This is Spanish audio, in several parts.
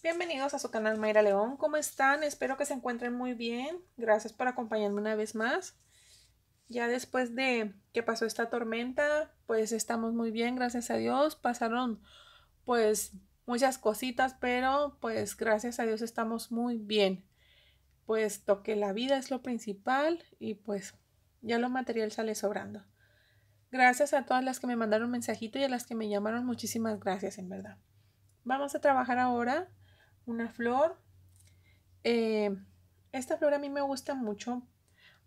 Bienvenidos a su canal Mayra León. ¿Cómo están? Espero que se encuentren muy bien. Gracias por acompañarme una vez más. Ya después de que pasó esta tormenta, pues estamos muy bien, gracias a Dios. Pasaron pues muchas cositas, pero pues gracias a Dios estamos muy bien. Puesto que la vida es lo principal y pues ya lo material sale sobrando. Gracias a todas las que me mandaron mensajito y a las que me llamaron, muchísimas gracias en verdad. Vamos a trabajar ahora una flor. Eh, esta flor a mí me gusta mucho,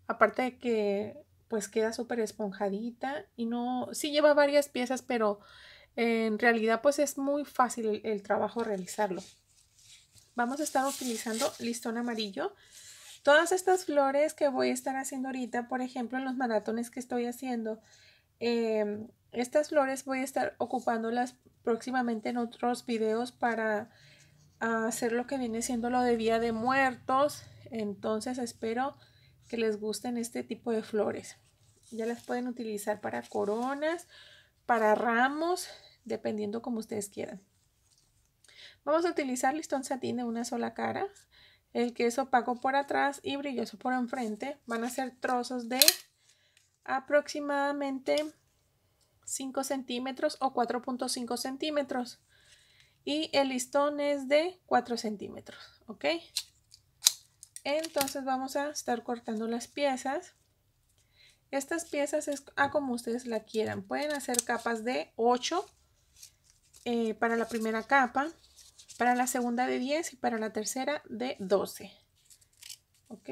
aparte de que pues queda súper esponjadita y no, sí lleva varias piezas, pero eh, en realidad pues es muy fácil el, trabajo realizarlo. Vamos a estar utilizando listón amarillo. Todas estas flores que voy a estar haciendo ahorita, por ejemplo, en los maratones que estoy haciendo, em, estas flores voy a estar ocupándolas próximamente en otros videos para hacer lo que viene siendo lo de Día de Muertos. Entonces espero que les gusten este tipo de flores. Ya las pueden utilizar para coronas, para ramos, dependiendo como ustedes quieran. Vamos a utilizar listón satín de una sola cara, el que es opaco por atrás y brilloso por enfrente. Van a ser trozos de aproximadamente 5 centímetros o 4.5 centímetros y el listón es de 4 centímetros, ¿ok? Entonces vamos a estar cortando las piezas. Estas piezas es a como ustedes la quieran. Pueden hacer capas de 8 eh, para la primera capa, para la segunda de 10 y para la tercera de 12. ¿Ok?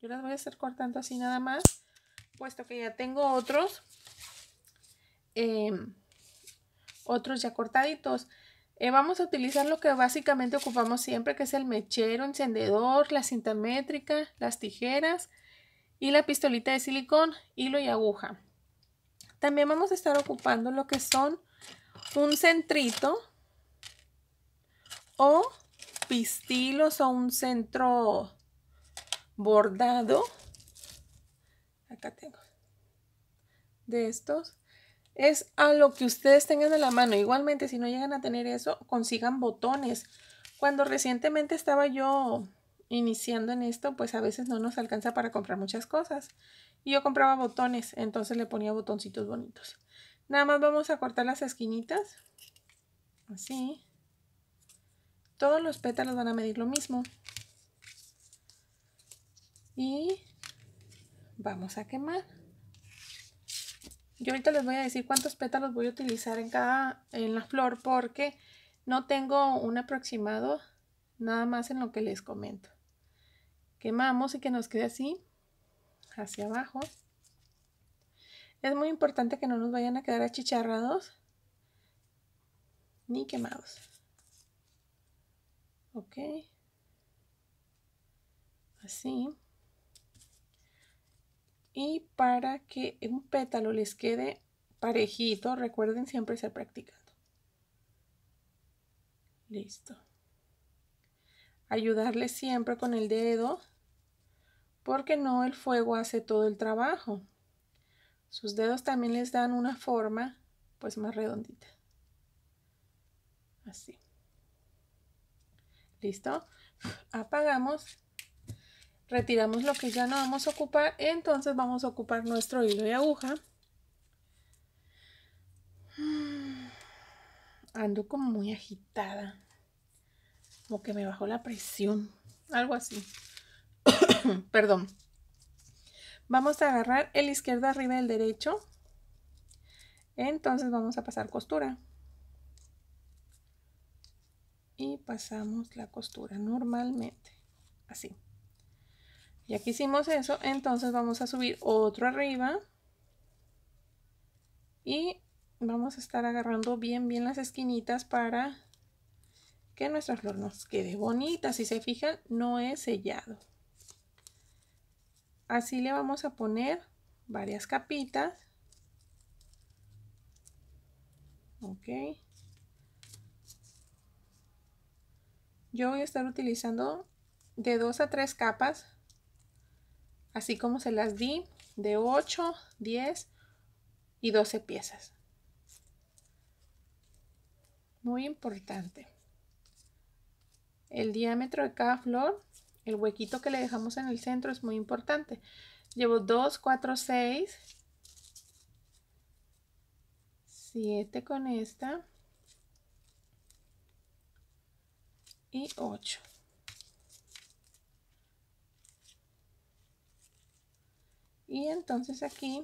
Yo las voy a estar cortando así nada más, puesto que ya tengo otros. Em, otros ya cortaditos. Eh, vamos a utilizar lo que básicamente ocupamos siempre, que es el mechero, encendedor, la cinta métrica, las tijeras y la pistolita de silicón, hilo y aguja. También vamos a estar ocupando lo que son un centrito o pistilos o un centro bordado. Acá tengo. De estos es a lo que ustedes tengan a la mano. Igualmente, si no llegan a tener eso, consigan botones. Cuando recientemente estaba yo iniciando en esto, pues a veces no nos alcanza para comprar muchas cosas. Y yo compraba botones, entonces le ponía botoncitos bonitos. Nada más vamos a cortar las esquinitas. Así. Todos los pétalos van a medir lo mismo. Y vamos a quemar. Yo ahorita les voy a decir cuántos pétalos voy a utilizar en cada, en la flor porque no tengo un aproximado nada más en lo que les comento. Quemamos y que nos quede así, hacia abajo. Es muy importante que no nos vayan a quedar achicharrados ni quemados. Ok. Así y para que un pétalo les quede parejito, recuerden siempre ser practicando. Listo. Ayudarles siempre con el dedo porque no el fuego hace todo el trabajo. Sus dedos también les dan una forma pues más redondita. Así. ¿Listo? Apagamos retiramos lo que ya no vamos a ocupar, entonces vamos a ocupar nuestro hilo y aguja. Ando como muy agitada, como que me bajó la presión, algo así. Perdón. Vamos a agarrar el izquierdo arriba del derecho. Entonces vamos a pasar costura. Y pasamos la costura normalmente, así. Ya que hicimos eso, entonces vamos a subir otro arriba. Y vamos a estar agarrando bien, bien las esquinitas para que nuestra flor nos quede bonita. Si se fijan, no es sellado. Así le vamos a poner varias capitas. Ok. Yo voy a estar utilizando de dos a tres capas así como se las di, de 8, 10 y 12 piezas. Muy importante. El diámetro de cada flor, el huequito que le dejamos en el centro es muy importante. Llevo 2, 4, 6, 7 con esta y 8. y entonces aquí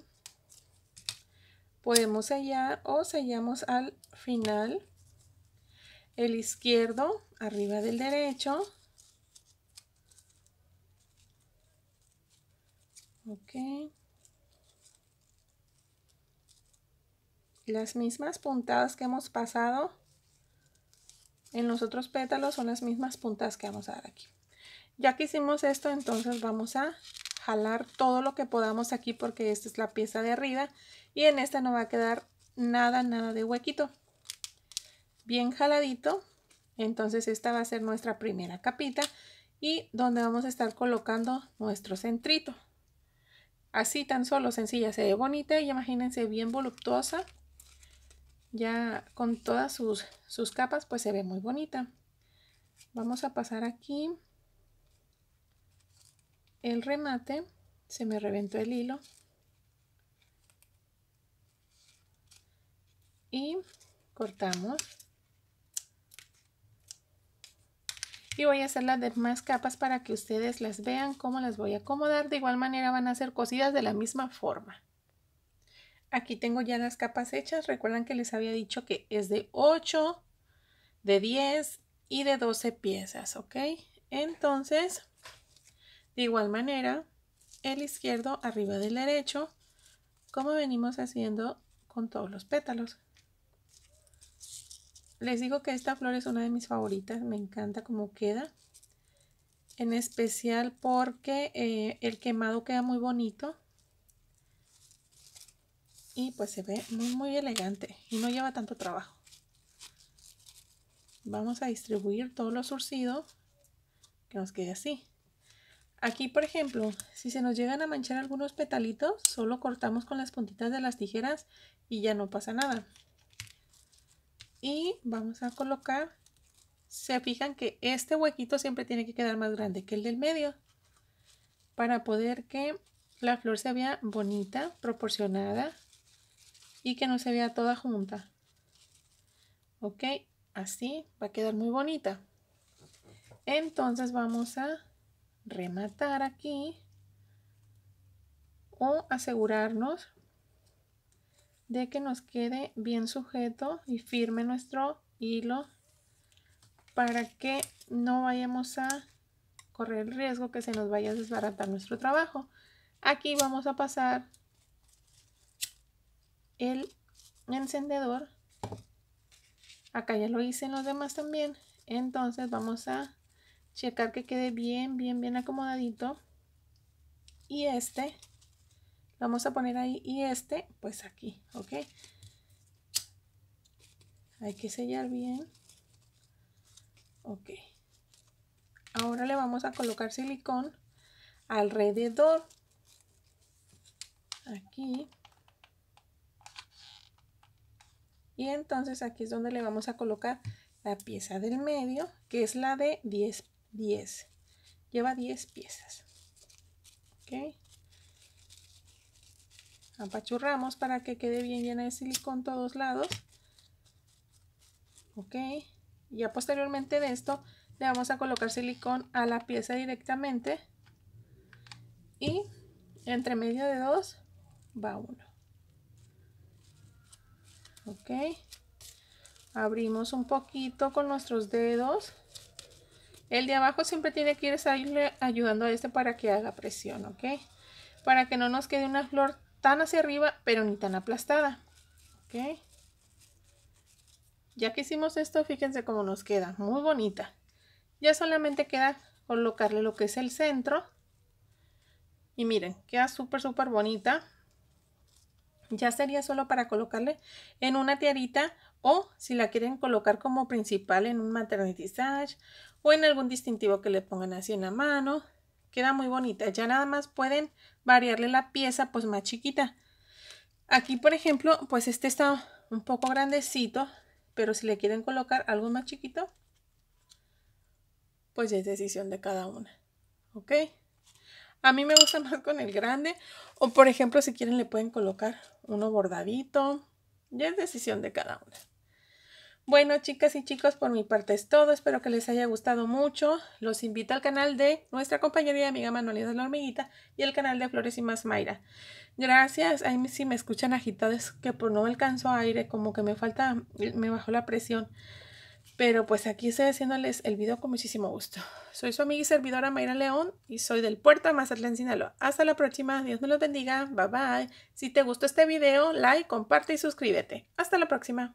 podemos sellar o sellamos al final el izquierdo arriba del derecho ok las mismas puntadas que hemos pasado en los otros pétalos son las mismas puntas que vamos a dar aquí ya que hicimos esto entonces vamos a jalar todo lo que podamos aquí porque esta es la pieza de arriba y en esta no va a quedar nada, nada de huequito. Bien jaladito. Entonces esta va a ser nuestra primera capita y donde vamos a estar colocando nuestro centrito. Así tan solo sencilla, se ve bonita y imagínense bien voluptuosa. Ya con todas sus, sus capas pues se ve muy bonita. Vamos a pasar aquí el remate, se me reventó el hilo y cortamos y voy a hacer las demás capas para que ustedes las vean cómo las voy a acomodar de igual manera van a ser cosidas de la misma forma aquí tengo ya las capas hechas recuerdan que les había dicho que es de 8 de 10 y de 12 piezas ok entonces de igual manera, el izquierdo arriba del derecho, como venimos haciendo con todos los pétalos. Les digo que esta flor es una de mis favoritas, me encanta cómo queda. En especial porque eh, el quemado queda muy bonito. Y pues se ve muy, muy elegante y no lleva tanto trabajo. Vamos a distribuir todo lo surcido que nos quede así. Aquí, por ejemplo, si se nos llegan a manchar algunos petalitos, solo cortamos con las puntitas de las tijeras y ya no pasa nada. Y vamos a colocar, se fijan que este huequito siempre tiene que quedar más grande que el del medio para poder que la flor se vea bonita, proporcionada y que no se vea toda junta. Ok, así va a quedar muy bonita. Entonces vamos a rematar aquí o asegurarnos de que nos quede bien sujeto y firme nuestro hilo para que no vayamos a correr el riesgo que se nos vaya a desbaratar nuestro trabajo. Aquí vamos a pasar el encendedor. Acá ya lo hice en los demás también. Entonces vamos a checar que quede bien, bien, bien acomodadito. Y este, vamos a poner ahí y este, pues aquí, ¿ok? Hay que sellar bien. Ok. Ahora le vamos a colocar silicón alrededor. Aquí. Y entonces aquí es donde le vamos a colocar la pieza del medio, que es la de 10 10. Lleva 10 piezas. ¿Ok? Apachurramos para que quede bien llena de silicón todos lados. ¿Ok? Ya posteriormente de esto le vamos a colocar silicón a la pieza directamente. Y entre medio de dos va uno. Ok. Abrimos un poquito con nuestros dedos. El de abajo siempre tiene que ir ayudando a este para que haga presión, ¿ok? Para que no nos quede una flor tan hacia arriba, pero ni tan aplastada, ¿ok? Ya que hicimos esto, fíjense cómo nos queda, muy bonita. Ya solamente queda colocarle lo que es el centro. Y miren, queda súper, súper bonita. Ya sería solo para colocarle en una tiarita o si la quieren colocar como principal en un maternity o en algún distintivo que le pongan así en la mano. Queda muy bonita. Ya nada más pueden variarle la pieza pues más chiquita. Aquí por ejemplo pues este está un poco grandecito, pero si le quieren colocar algo más chiquito, pues es decisión de cada una. ¿Ok? A mí me gusta más con el grande. O por ejemplo, si quieren le pueden colocar uno bordadito. Ya es decisión de cada una. Bueno, chicas y chicos, por mi parte es todo. Espero que les haya gustado mucho. Los invito al canal de nuestra compañería y amiga de la Hormiguita y el canal de Flores y Más Mayra. Gracias. Ahí si me escuchan agitadas, que por no alcanzo aire, como que me falta, me bajó la presión. Pero pues aquí estoy haciéndoles el video con muchísimo gusto. Soy su amiga y servidora Mayra León y soy del Puerto de Mazatlán, Sinaloa. Hasta la próxima. Dios me los bendiga. Bye bye. Si te gustó este video, like, comparte y suscríbete. Hasta la próxima.